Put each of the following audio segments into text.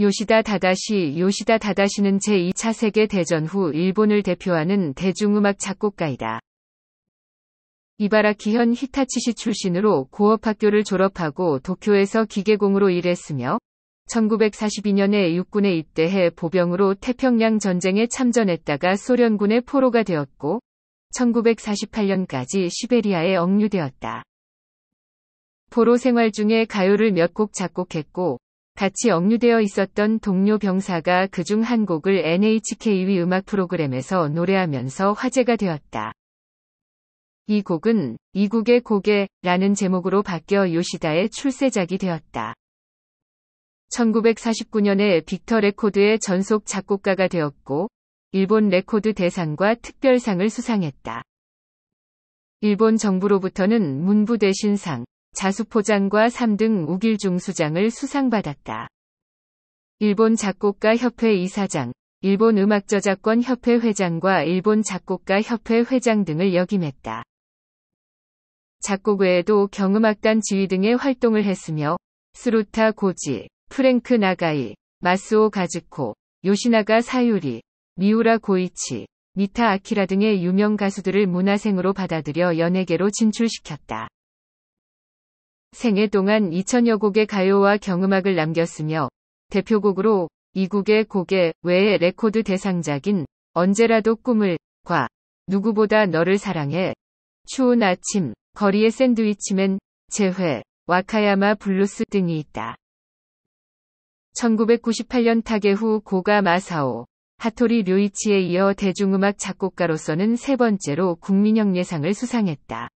요시다 다다시 요시다 다다시는 제2차 세계대전 후 일본을 대표하는 대중음악 작곡가이다. 이바라키현 히타치시 출신으로 고업학교를 졸업하고 도쿄에서 기계공으로 일했으며 1942년에 육군에 입대해 보병으로 태평양 전쟁에 참전했다가 소련군의 포로가 되었고 1948년까지 시베리아에 억류되었다. 포로 생활 중에 가요를 몇 곡 작곡했고 같이 억류되어 있었던 동료 병사가 그 중 한 곡을 n h k 위 음악 프로그램에서 노래하면서 화제가 되었다. 이 곡은 이국의 곡에 라는 제목으로 바뀌어 요시다의 출세작이 되었다. 1949년에 빅터 레코드의 전속 작곡가가 되었고 일본 레코드 대상과 특별상을 수상했다. 일본 정부로부터는 문부 대신상, 자수포장과 3등 우길중 수장을 수상받았다. 일본 작곡가 협회 이사장, 일본 음악 저작권 협회 회장과 일본 작곡가 협회 회장 등을 역임했다. 작곡 외에도 경음악단 지휘 등의 활동을 했으며 스루타 고지, 프랭크 나가이, 마스오 가즈코, 요시나가 사유리, 미우라 고이치, 미타 아키라 등의 유명 가수들을 문화생으로 받아들여 연예계로 진출시켰다. 생애 동안 2 0 0 0여 곡의 가요와 경음악을 남겼으며 대표곡으로 이국의 곡의 외에 레코드 대상작인 언제라도 꿈을 과 누구보다 너를 사랑해 추운 아침 거리의 샌드위치맨 재회 와카야마 블루스 등이 있다. 1998년 타계후 고가 마사오 하토리 류이치에 이어 대중음악 작곡가로서는 세 번째로 국민형 예상을 수상했다.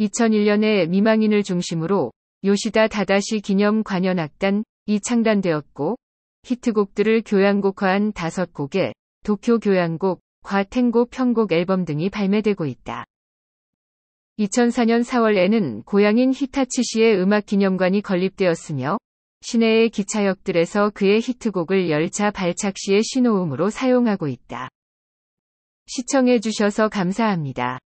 2001년에 미망인을 중심으로 요시다 다다시 기념 관현악단이 창단되었고 히트곡들을 교향곡화한 다섯 곡의 도쿄 교향곡, 과탱곡 편곡 앨범 등이 발매되고 있다. 2004년 4월에는 고향인 히타치시의 음악기념관이 건립되었으며 시내의 기차역들에서 그의 히트곡을 열차 발착 시의 신호음으로 사용하고 있다. 시청해주셔서 감사합니다.